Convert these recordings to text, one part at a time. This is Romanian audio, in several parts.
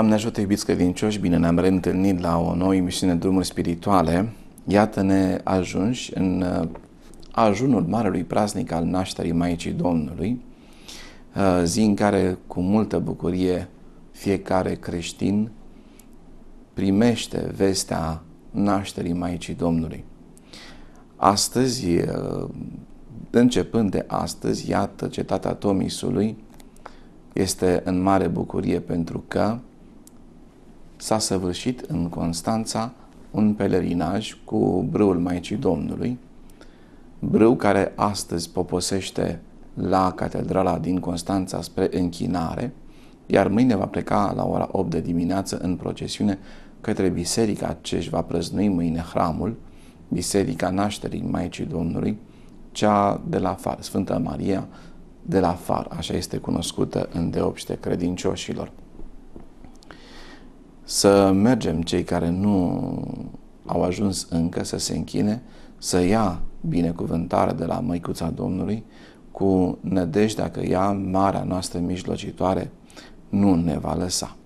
Doamne ajută, iubiți credincioși, bine ne-am reîntâlnit la o nouă emisiune Drumuri Spirituale. Iată-ne ajunși în uh, ajunul Marelui Praznic al nașterii Maicii Domnului, uh, zi în care cu multă bucurie fiecare creștin primește vestea nașterii Maicii Domnului. Astăzi, uh, începând de astăzi, iată, cetatea Tomisului este în mare bucurie pentru că s-a săvârșit în Constanța un pelerinaj cu brâul Maicii Domnului, brâu care astăzi poposește la Catedrala din Constanța spre închinare, iar mâine va pleca la ora 8 de dimineață în procesiune către biserica ce își va prăznui mâine hramul, biserica nașterii Maicii Domnului, cea de la far, Sfânta Maria de la far, așa este cunoscută în deopște credincioșilor să mergem cei care nu au ajuns încă să se închine, să ia binecuvântare de la Măicuța Domnului cu nădejdea că ea, marea noastră mijlocitoare, nu ne va lăsa.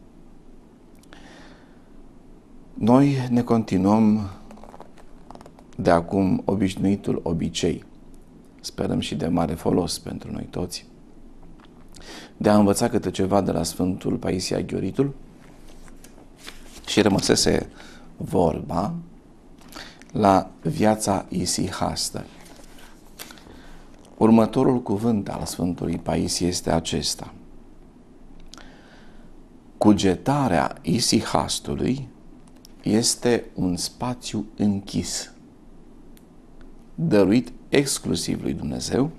Noi ne continuăm de acum obișnuitul obicei, sperăm și de mare folos pentru noi toți, de a învăța câte ceva de la Sfântul Paisia Ghioritul, și rămăsese vorba la viața isihastă. Următorul cuvânt al Sfântului Pais este acesta. Cugetarea isihastului este un spațiu închis, dăruit exclusiv lui Dumnezeu,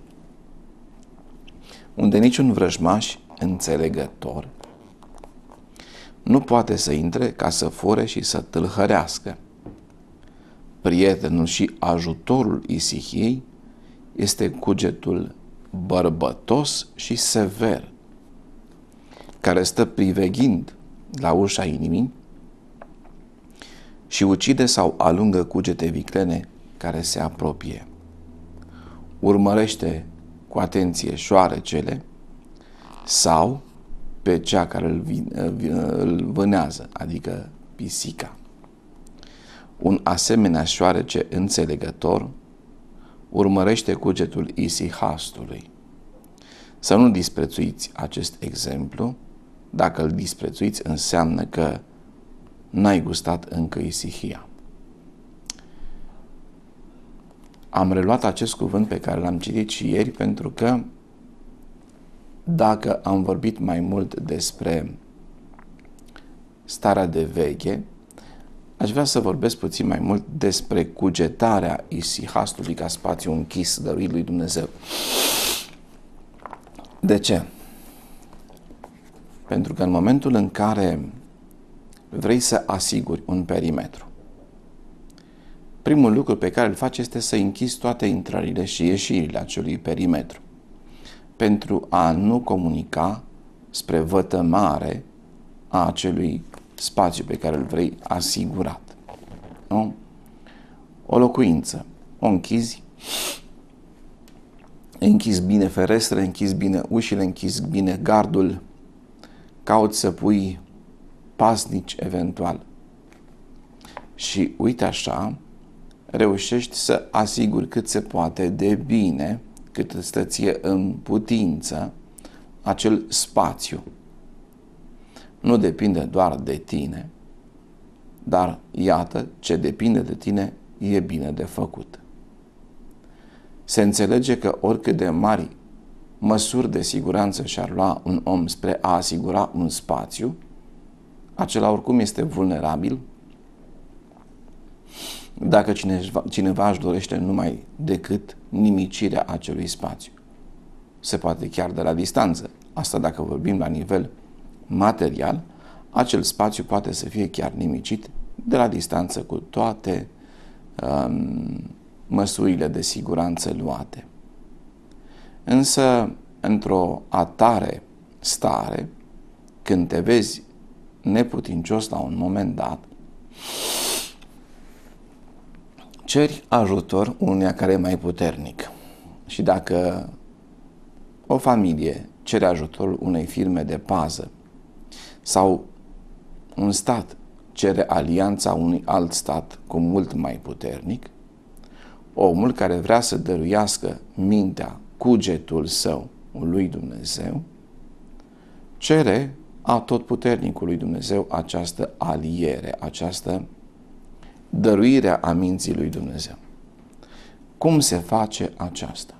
unde niciun vrăjmaș înțelegător nu poate să intre ca să fure și să tâlhărească. Prietenul și ajutorul Isihiei este cugetul bărbătos și sever, care stă priveghind la ușa inimii și ucide sau alungă cugete viclene care se apropie. Urmărește cu atenție șoarecele sau pe cea care îl, îl vânează, adică pisica. Un asemenea șoarece înțelegător urmărește cugetul isihastului. Să nu disprețuiți acest exemplu, dacă îl disprețuiți înseamnă că n-ai gustat încă isihia. Am reluat acest cuvânt pe care l-am citit și ieri pentru că dacă am vorbit mai mult despre starea de veche, aș vrea să vorbesc puțin mai mult despre cugetarea isihastului ca spațiu închis dăruit lui Dumnezeu. De ce? Pentru că în momentul în care vrei să asiguri un perimetru, primul lucru pe care îl faci este să închizi toate intrările și ieșirile acelui perimetru pentru a nu comunica spre vătămare a acelui spațiu pe care îl vrei asigurat. Nu? O locuință, o închizi, închizi bine ferestre, închizi bine ușile, închizi bine gardul, cauți să pui pasnici eventual. Și uite așa, reușești să asiguri cât se poate de bine cât stă ție în putință acel spațiu. Nu depinde doar de tine, dar iată ce depinde de tine e bine de făcut. Se înțelege că oricât de mari măsuri de siguranță și-ar lua un om spre a asigura un spațiu, acela oricum este vulnerabil dacă cineva, cineva își dorește numai decât nimicirea acelui spațiu. Se poate chiar de la distanță. Asta dacă vorbim la nivel material, acel spațiu poate să fie chiar nimicit de la distanță cu toate um, măsurile de siguranță luate. Însă, într-o atare stare, când te vezi neputincios la un moment dat, ceri ajutor unuia care e mai puternic. Și dacă o familie cere ajutor unei firme de pază sau un stat cere alianța unui alt stat cu mult mai puternic, omul care vrea să dăruiască mintea, cugetul său lui Dumnezeu, cere a tot puternicului Dumnezeu această aliere, această dăruirea a minții lui Dumnezeu. Cum se face aceasta?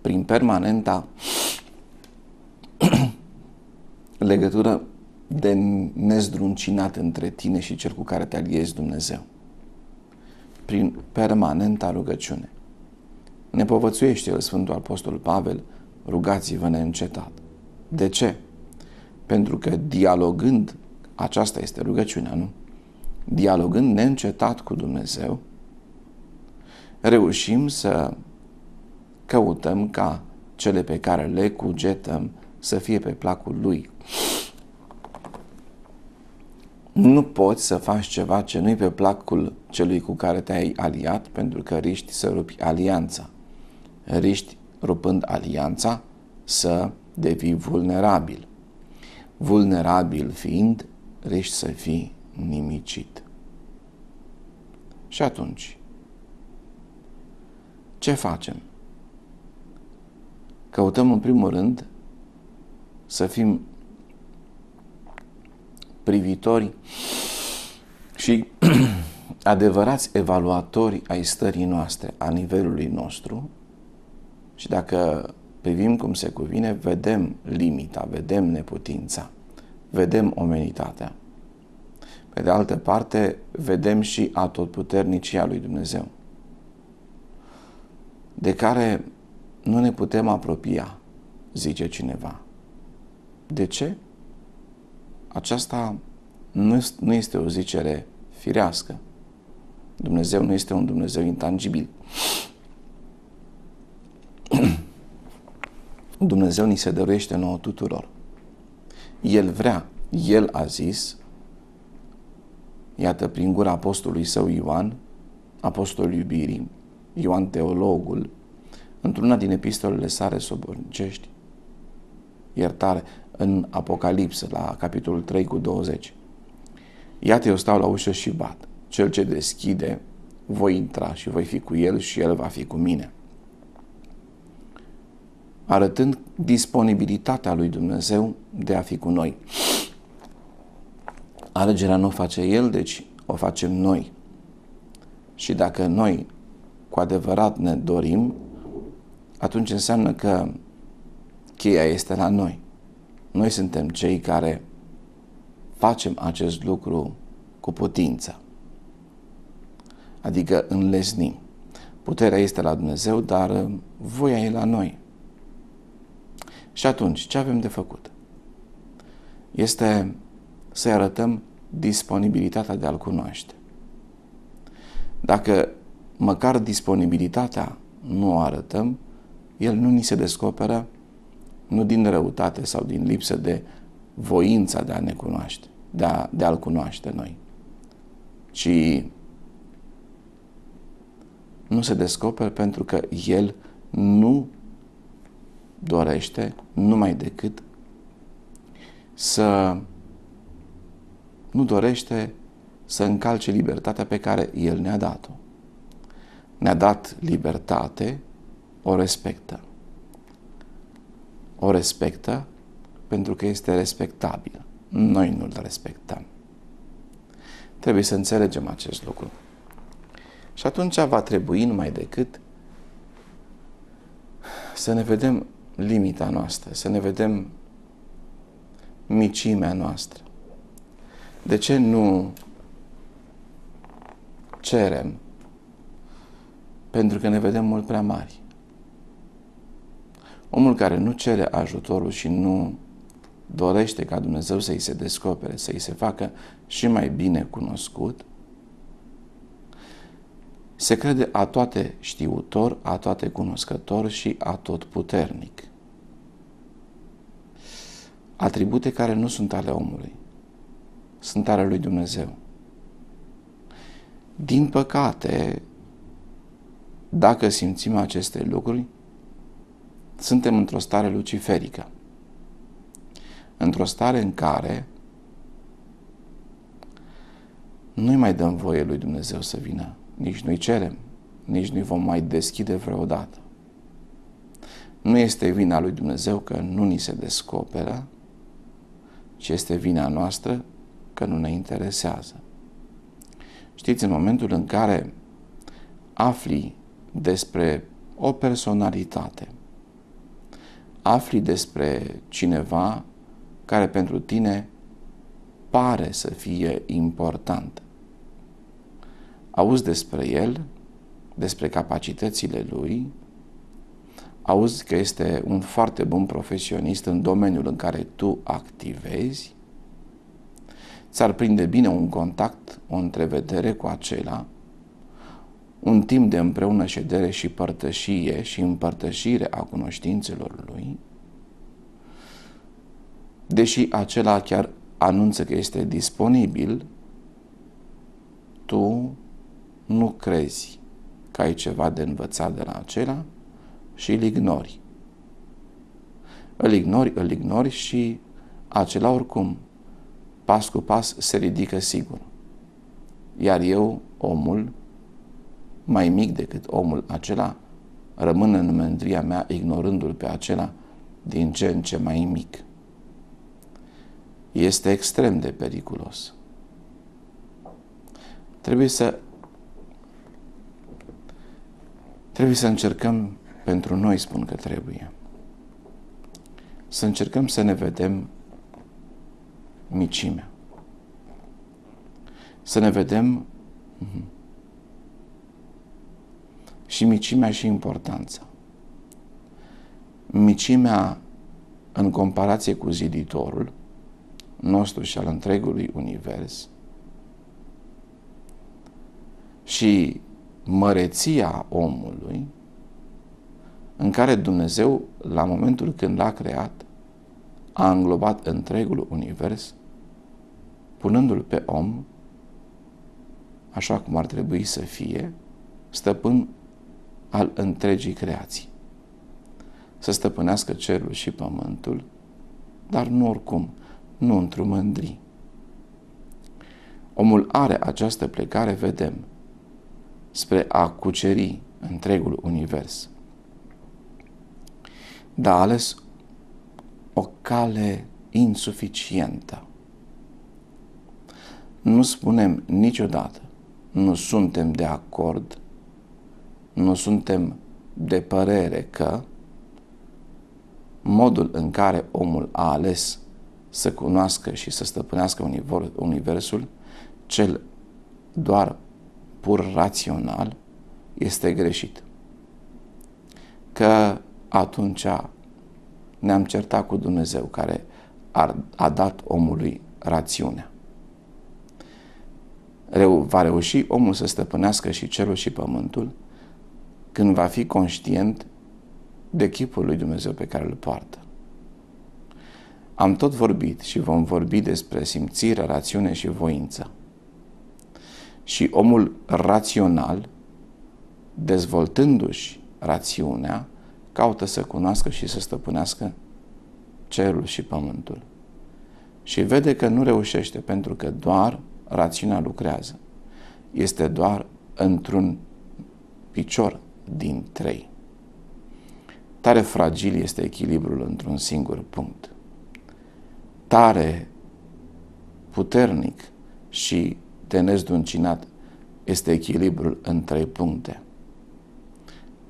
Prin permanenta legătură de nezdruncinat între tine și cel cu care te aliezi Dumnezeu. Prin permanenta rugăciune. Ne povățuiește el Sfântul Apostol Pavel, rugați-vă neîncetat. De ce? Pentru că dialogând, aceasta este rugăciunea, nu? dialogând neîncetat cu Dumnezeu, reușim să căutăm ca cele pe care le cugetăm să fie pe placul Lui. Nu poți să faci ceva ce nu-i pe placul celui cu care te-ai aliat, pentru că riști să rupi alianța. Riști, rupând alianța, să devii vulnerabil. Vulnerabil fiind, riști să fii nimicit. Și atunci, ce facem? Căutăm în primul rând să fim privitori și adevărați evaluatori ai stării noastre, a nivelului nostru și dacă privim cum se cuvine, vedem limita, vedem neputința, vedem omenitatea. Pe de altă parte, vedem și atotputernicia lui Dumnezeu, de care nu ne putem apropia, zice cineva. De ce? Aceasta nu este o zicere firească. Dumnezeu nu este un Dumnezeu intangibil. Dumnezeu ni se dăruiește nouă tuturor. El vrea, El a zis, Iată, prin gura apostolului său Ioan, apostolul iubirii, Ioan teologul, într-una din epistolele sale sobornicești, iertare, în Apocalipsă, la capitolul 3 cu 20. Iată, eu stau la ușă și bat. Cel ce deschide, voi intra și voi fi cu el și el va fi cu mine. Arătând disponibilitatea lui Dumnezeu de a fi cu noi alegerea nu o face el, deci o facem noi. Și dacă noi cu adevărat ne dorim, atunci înseamnă că cheia este la noi. Noi suntem cei care facem acest lucru cu putință. Adică înlesnim. Puterea este la Dumnezeu, dar voia e la noi. Și atunci, ce avem de făcut? Este să-i arătăm disponibilitatea de a-L cunoaște. Dacă măcar disponibilitatea nu o arătăm, El nu ni se descoperă nu din răutate sau din lipsă de voința de a ne cunoaște, de, a, de a-L cunoaște noi, ci nu se descoperă pentru că El nu dorește numai decât să nu dorește să încalce libertatea pe care El ne-a dat-o. Ne-a dat libertate, o respectă. O respectă pentru că este respectabilă. Noi nu-l respectăm. Trebuie să înțelegem acest lucru. Și atunci va trebui numai decât să ne vedem limita noastră, să ne vedem micimea noastră, de ce nu cerem? Pentru că ne vedem mult prea mari. Omul care nu cere ajutorul și nu dorește ca Dumnezeu să-i se descopere, să-i se facă și mai bine cunoscut, se crede a toate știutor, a toate cunoscător și a tot puternic. Atribute care nu sunt ale omului sunt ale lui Dumnezeu. Din păcate, dacă simțim aceste lucruri, suntem într-o stare luciferică. Într-o stare în care nu-i mai dăm voie lui Dumnezeu să vină, nici nu-i cerem, nici nu-i vom mai deschide vreodată. Nu este vina lui Dumnezeu că nu ni se descoperă, ci este vina noastră că nu ne interesează. Știți, în momentul în care afli despre o personalitate, afli despre cineva care pentru tine pare să fie important. Auzi despre el, despre capacitățile lui, auzi că este un foarte bun profesionist în domeniul în care tu activezi s-ar prinde bine un contact, o întrevedere cu acela, un timp de împreună ședere și părtășie și împărtășire a cunoștințelor lui, deși acela chiar anunță că este disponibil, tu nu crezi că ai ceva de învățat de la acela și îl ignori. Îl ignori, îl ignori și acela oricum pas cu pas se ridică sigur. Iar eu, omul, mai mic decât omul acela, rămân în mândria mea ignorându-l pe acela din ce în ce mai mic. Este extrem de periculos. Trebuie să trebuie să încercăm pentru noi, spun că trebuie. Să încercăm să ne vedem micimea. Să ne vedem mhm, și micimea și importanța. Micimea în comparație cu ziditorul nostru și al întregului univers și măreția omului în care Dumnezeu, la momentul când l-a creat, a înglobat întregul univers, punându-l pe om, așa cum ar trebui să fie, stăpân al întregii creații. Să stăpânească cerul și pământul, dar nu oricum, nu într-o mândrie. Omul are această plecare, vedem, spre a cuceri întregul univers. Dar a ales o cale insuficientă. Nu spunem niciodată, nu suntem de acord, nu suntem de părere că modul în care omul a ales să cunoască și să stăpânească universul, cel doar pur rațional, este greșit. Că atunci ne-am certat cu Dumnezeu care a, a dat omului rațiunea. Reu, va reuși omul să stăpânească și cerul și pământul când va fi conștient de chipul lui Dumnezeu pe care îl poartă. Am tot vorbit și vom vorbi despre simțire, rațiune și voință. Și omul rațional, dezvoltându-și rațiunea, caută să cunoască și să stăpânească cerul și pământul. Și vede că nu reușește pentru că doar rațiunea lucrează. Este doar într-un picior din trei. Tare fragil este echilibrul într-un singur punct. Tare puternic și tenez este echilibrul în trei puncte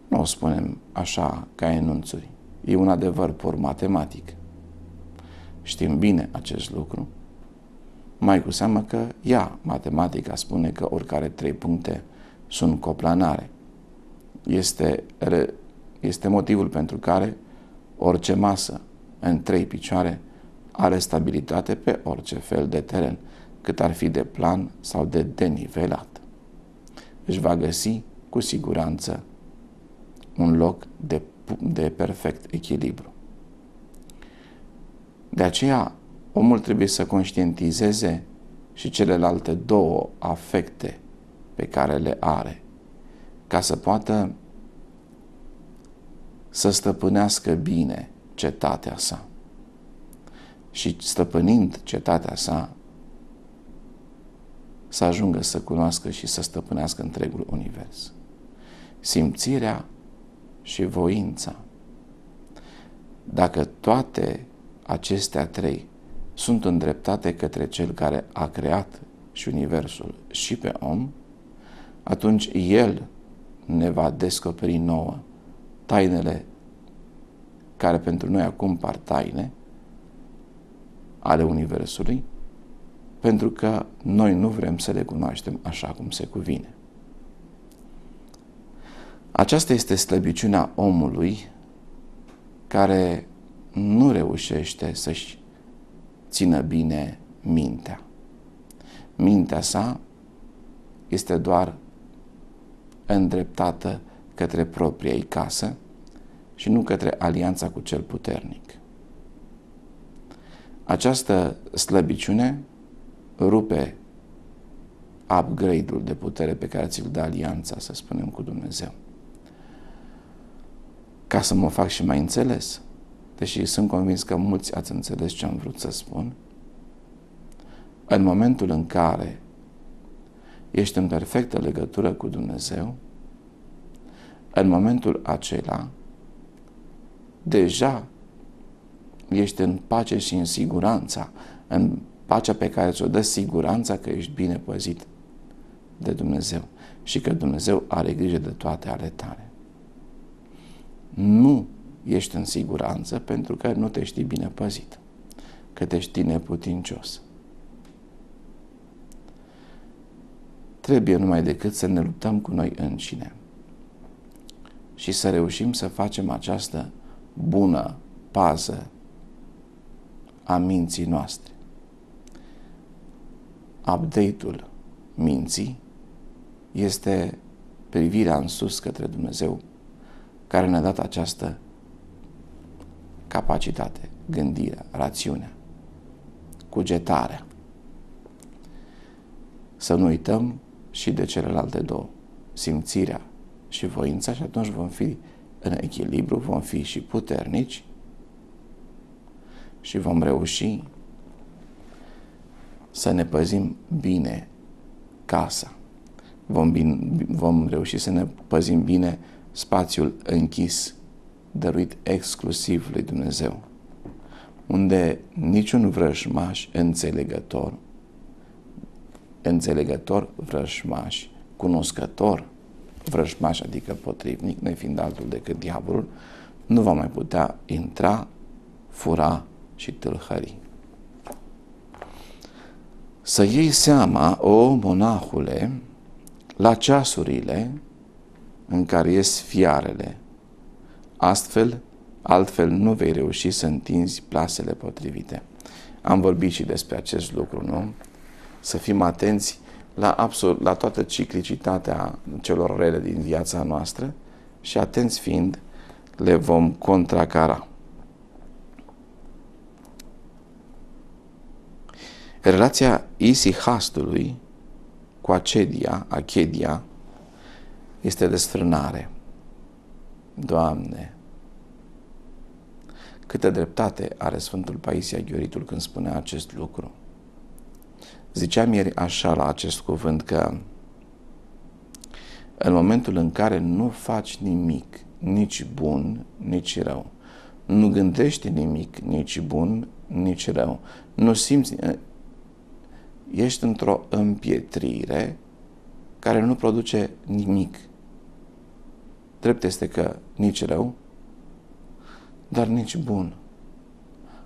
nu o spunem așa ca enunțuri. E un adevăr pur matematic. Știm bine acest lucru. Mai cu seamă că ea, matematica, spune că oricare trei puncte sunt coplanare. Este, re, este motivul pentru care orice masă în trei picioare are stabilitate pe orice fel de teren, cât ar fi de plan sau de denivelat. Își va găsi cu siguranță un loc de, de perfect echilibru. De aceea, omul trebuie să conștientizeze și celelalte două afecte pe care le are, ca să poată să stăpânească bine cetatea sa. Și stăpânind cetatea sa, să ajungă să cunoască și să stăpânească întregul univers. Simțirea și voința. Dacă toate acestea trei sunt îndreptate către cel care a creat și Universul și pe om, atunci El ne va descoperi nouă tainele care pentru noi acum par taine ale Universului, pentru că noi nu vrem să le cunoaștem așa cum se cuvine. Aceasta este slăbiciunea omului care nu reușește să-și țină bine mintea. Mintea sa este doar îndreptată către propria ei casă și nu către alianța cu cel puternic. Această slăbiciune rupe upgrade-ul de putere pe care ți-l dă alianța, să spunem, cu Dumnezeu ca să mă fac și mai înțeles, deși sunt convins că mulți ați înțeles ce am vrut să spun, în momentul în care ești în perfectă legătură cu Dumnezeu, în momentul acela, deja ești în pace și în siguranța, în pacea pe care ți-o dă siguranța că ești bine păzit de Dumnezeu și că Dumnezeu are grijă de toate ale tale nu ești în siguranță pentru că nu te știi bine păzit, că te știi neputincios. Trebuie numai decât să ne luptăm cu noi înșine și să reușim să facem această bună pază a minții noastre. Update-ul minții este privirea în sus către Dumnezeu care ne-a dat această capacitate, gândirea, rațiunea, cugetarea. Să nu uităm și de celelalte două, simțirea și voința și atunci vom fi în echilibru, vom fi și puternici și vom reuși să ne păzim bine casa. Vom, bine, vom reuși să ne păzim bine spațiul închis dăruit exclusiv lui Dumnezeu, unde niciun vrăjmaș înțelegător, înțelegător vrăjmaș, cunoscător vrăjmaș, adică potrivnic, fiind altul decât diavolul, nu va mai putea intra, fura și tâlhări. Să iei seama, o monahule, la ceasurile în care ies fiarele. Astfel, altfel nu vei reuși să întinzi plasele potrivite. Am vorbit și despre acest lucru, nu? Să fim atenți la, absolut, la toată ciclicitatea celor rele din viața noastră și atenți fiind, le vom contracara. Relația isihastului cu acedia, achedia, este desfrânare. Doamne, câtă dreptate are Sfântul Paisia Ghioritul când spunea acest lucru. Ziceam ieri așa la acest cuvânt că în momentul în care nu faci nimic, nici bun, nici rău, nu gândești nimic, nici bun, nici rău, nu simți, eh, ești într-o împietrire care nu produce nimic Drept este că nici rău, dar nici bun.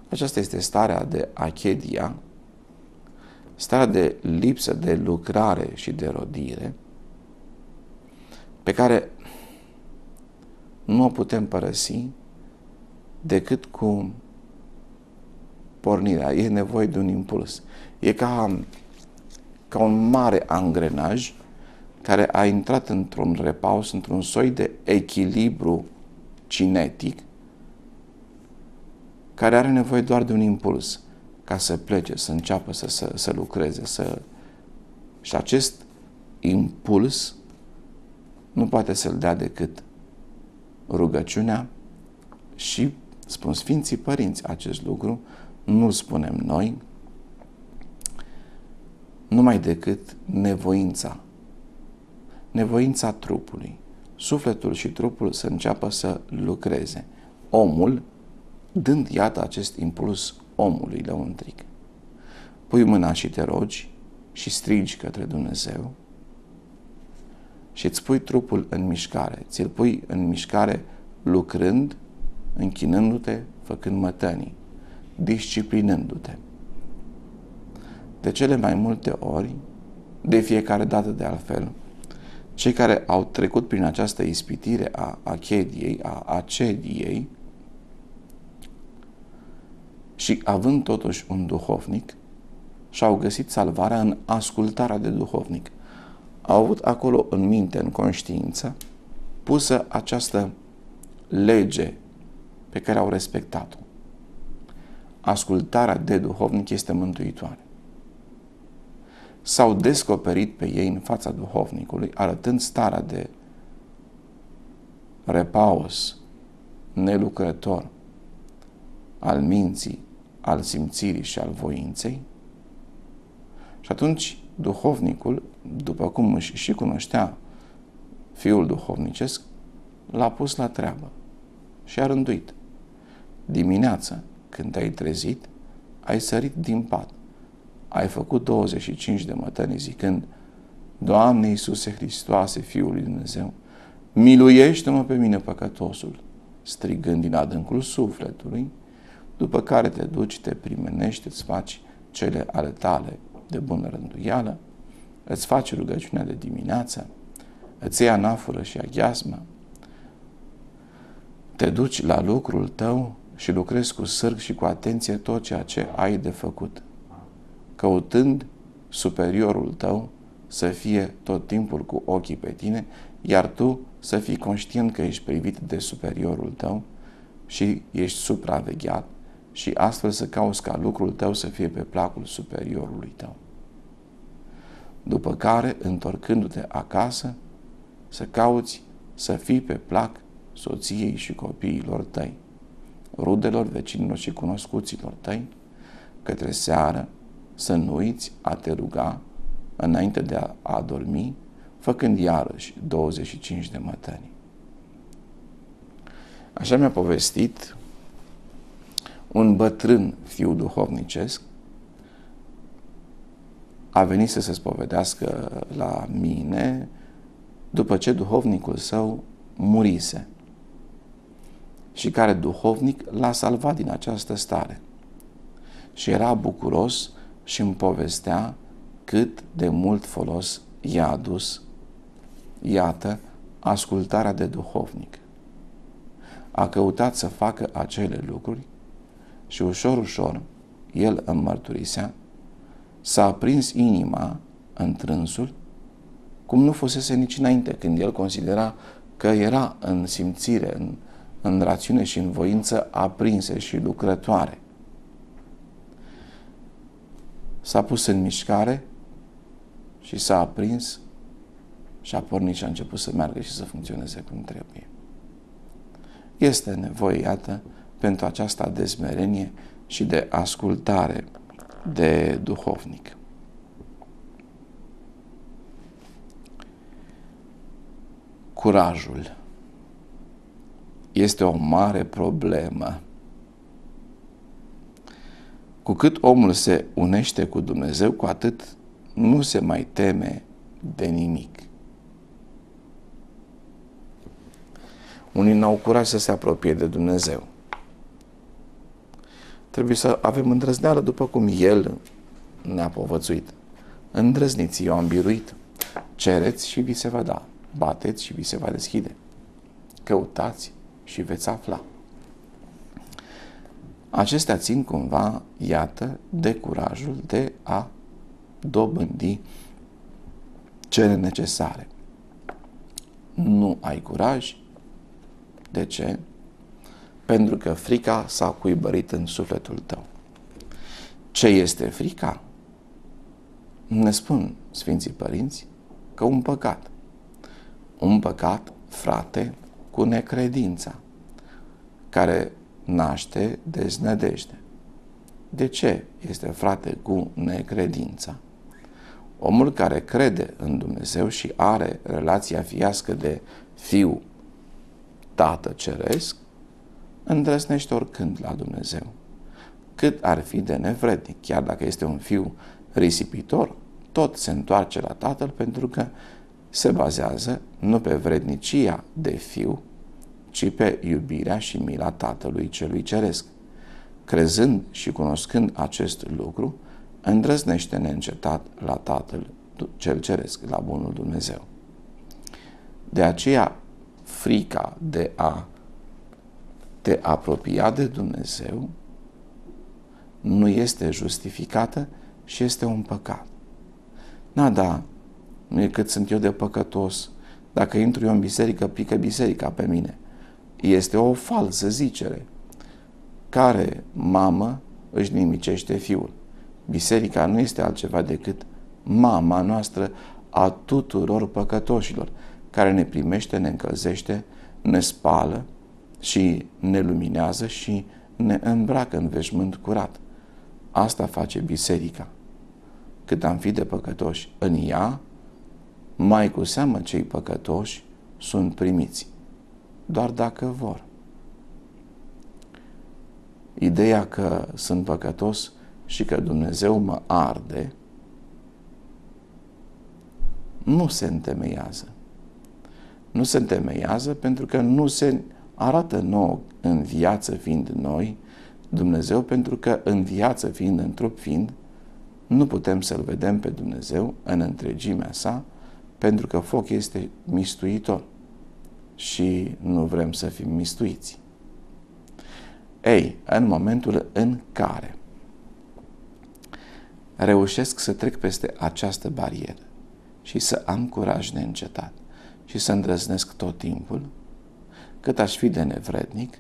Aceasta este starea de achedia, starea de lipsă de lucrare și de rodire, pe care nu o putem părăsi decât cu pornirea. E nevoie de un impuls. E ca, ca un mare angrenaj care a intrat într-un repaus, într-un soi de echilibru cinetic, care are nevoie doar de un impuls ca să plece, să înceapă să, să, să lucreze. Să... Și acest impuls nu poate să-l dea decât rugăciunea și spun Sfinții Părinți acest lucru, nu spunem noi, numai decât nevoința nevoința trupului. Sufletul și trupul să înceapă să lucreze. Omul, dând iată acest impuls omului la tric. Pui mâna și te rogi și strigi către Dumnezeu și îți pui trupul în mișcare. Ți-l pui în mișcare lucrând, închinându-te, făcând mătănii, disciplinându-te. De cele mai multe ori, de fiecare dată de altfel, cei care au trecut prin această ispitire a achediei, a acediei, și având totuși un duhovnic, și-au găsit salvarea în ascultarea de duhovnic. Au avut acolo în minte, în conștiință, pusă această lege pe care au respectat-o. Ascultarea de duhovnic este mântuitoare s-au descoperit pe ei în fața duhovnicului, arătând starea de repaus, nelucrător, al minții, al simțirii și al voinței? Și atunci duhovnicul, după cum își și cunoștea fiul duhovnicesc, l-a pus la treabă și a rânduit. Dimineața, când ai trezit, ai sărit din pat ai făcut 25 de mătăni zicând, Doamne Iisuse Hristoase, Fiul lui Dumnezeu, miluiește-mă pe mine păcătosul, strigând din adâncul sufletului, după care te duci, te primenești, îți faci cele ale tale de bună rânduială, îți faci rugăciunea de dimineață, îți ia anafură și aghiasmă, te duci la lucrul tău și lucrezi cu sârg și cu atenție tot ceea ce ai de făcut căutând superiorul tău să fie tot timpul cu ochii pe tine, iar tu să fii conștient că ești privit de superiorul tău și ești supravegheat și astfel să cauți ca lucrul tău să fie pe placul superiorului tău. După care, întorcându-te acasă, să cauți să fii pe plac soției și copiilor tăi, rudelor, vecinilor și cunoscuților tăi, către seară, să nu uiți a te ruga înainte de a adormi, făcând iarăși 25 de mătăni. Așa mi-a povestit un bătrân fiu duhovnicesc a venit să se spovedească la mine după ce duhovnicul său murise și care duhovnic l-a salvat din această stare. Și era bucuros și îmi povestea cât de mult folos i-a adus, iată, ascultarea de duhovnic. A căutat să facă acele lucruri și ușor, ușor, el îmi mărturisea, s-a aprins inima în trânsul, cum nu fusese nici înainte, când el considera că era în simțire, în, în rațiune și în voință aprinse și lucrătoare s-a pus în mișcare și s-a aprins și a pornit și a început să meargă și să funcționeze cum trebuie. Este nevoie, iată, pentru aceasta dezmerenie și de ascultare de duhovnic. Curajul este o mare problemă cu cât omul se unește cu Dumnezeu, cu atât nu se mai teme de nimic. Unii n-au curaj să se apropie de Dumnezeu. Trebuie să avem îndrăzneală după cum El ne-a povățuit. Îndrăzniți, eu am biruit. Cereți și vi se va da. Bateți și vi se va deschide. Căutați și veți afla. Acestea țin cumva, iată, de curajul de a dobândi cele necesare. Nu ai curaj? De ce? Pentru că frica s-a cuibărit în sufletul tău. Ce este frica? Ne spun Sfinții Părinți că un păcat. Un păcat, frate, cu necredința, care naște deznădejde. De ce este frate cu necredința? Omul care crede în Dumnezeu și are relația fiască de fiu tată ceresc, îndrăznește oricând la Dumnezeu. Cât ar fi de nevrednic, chiar dacă este un fiu risipitor, tot se întoarce la tatăl pentru că se bazează nu pe vrednicia de fiu, ci pe iubirea și mila Tatălui Celui Ceresc. Crezând și cunoscând acest lucru, îndrăznește neîncetat la Tatăl Cel Ceresc, la Bunul Dumnezeu. De aceea, frica de a te apropia de Dumnezeu nu este justificată și este un păcat. Na, da, nu e cât sunt eu de păcătos. Dacă intru eu în biserică, pică biserica pe mine – este o falsă zicere. Care mamă își nimicește fiul? Biserica nu este altceva decât mama noastră a tuturor păcătoșilor, care ne primește, ne încălzește, ne spală și ne luminează și ne îmbracă în veșmânt curat. Asta face biserica. Cât am fi de păcătoși în ea, mai cu seamă cei păcătoși sunt primiți doar dacă vor. Ideea că sunt păcătos și că Dumnezeu mă arde nu se întemeiază. Nu se întemeiază pentru că nu se arată nou în viață fiind noi Dumnezeu, pentru că în viață fiind, în trup fiind, nu putem să-L vedem pe Dumnezeu în întregimea sa, pentru că foc este mistuitor și nu vrem să fim mistuiți. Ei, în momentul în care reușesc să trec peste această barieră și să am curaj neîncetat și să îndrăznesc tot timpul, cât aș fi de nevrednic,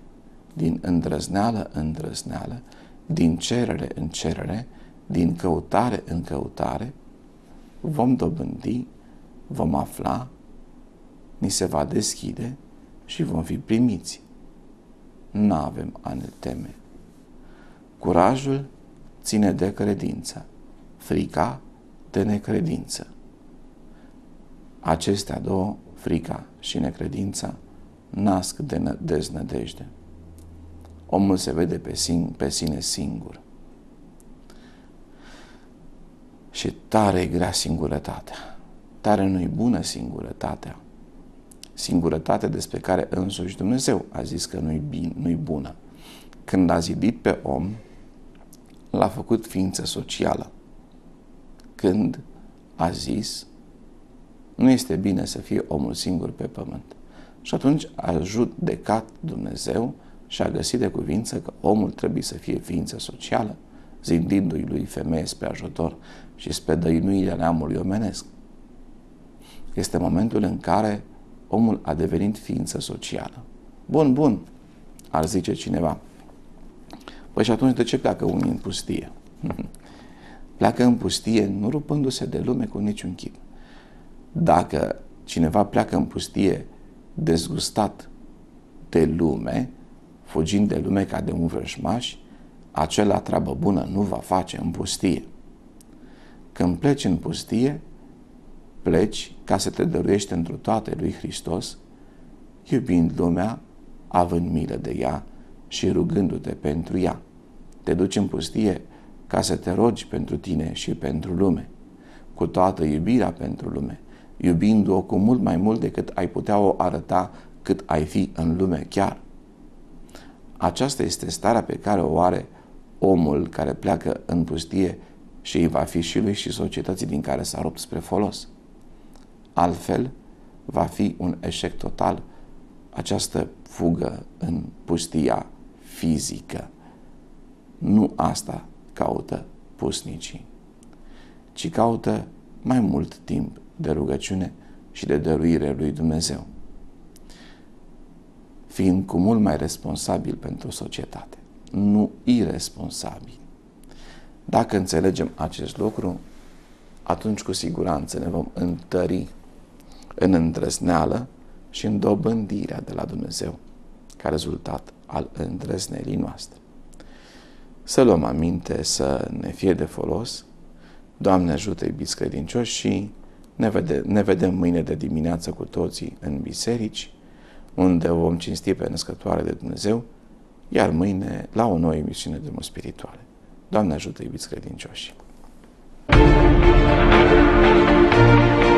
din îndrăzneală în îndrăzneală, din cerere în cerere, din căutare în căutare, vom dobândi, vom afla ni se va deschide și vom fi primiți. Nu avem a ne teme. Curajul ține de credință, frica de necredință. Acestea două, frica și necredința, nasc de deznădejde. Omul se vede pe, sing- pe sine singur. Și tare e grea singurătatea. Tare nu-i bună singurătatea singurătate despre care însuși Dumnezeu a zis că nu-i, bin, nu-i bună. Când a zidit pe om, l-a făcut ființă socială. Când a zis, nu este bine să fie omul singur pe pământ. Și atunci a judecat Dumnezeu și a găsit de cuvință că omul trebuie să fie ființă socială, zindindu i lui femeie spre ajutor și spre dăinuirea neamului omenesc. Este momentul în care omul a devenit ființă socială. Bun, bun, ar zice cineva. Păi și atunci de ce pleacă unii în pustie? pleacă în pustie nu rupându-se de lume cu niciun chip. Dacă cineva pleacă în pustie dezgustat de lume, fugind de lume ca de un vrăjmaș, acela treabă bună nu va face în pustie. Când pleci în pustie, pleci ca să te dăruiești întru toate lui Hristos, iubind lumea, având milă de ea și rugându-te pentru ea. Te duci în pustie ca să te rogi pentru tine și pentru lume, cu toată iubirea pentru lume, iubindu-o cu mult mai mult decât ai putea o arăta cât ai fi în lume chiar. Aceasta este starea pe care o are omul care pleacă în pustie și îi va fi și lui și societății din care s-a rupt spre folos. Altfel, va fi un eșec total această fugă în pustia fizică. Nu asta caută pusnicii, ci caută mai mult timp de rugăciune și de dăruire lui Dumnezeu, fiind cu mult mai responsabil pentru societate, nu irresponsabil. Dacă înțelegem acest lucru, atunci cu siguranță ne vom întări în îndrăzneală și în dobândirea de la Dumnezeu ca rezultat al îndrăznelii noastre. Să luăm aminte să ne fie de folos. Doamne ajută, iubiți credincioși, și ne, vede, ne vedem mâine de dimineață cu toții în biserici, unde vom cinsti pe născătoare de Dumnezeu, iar mâine la o nouă emisiune de Drumul Spirituale. Doamne ajută, iubiți credincioși! thank you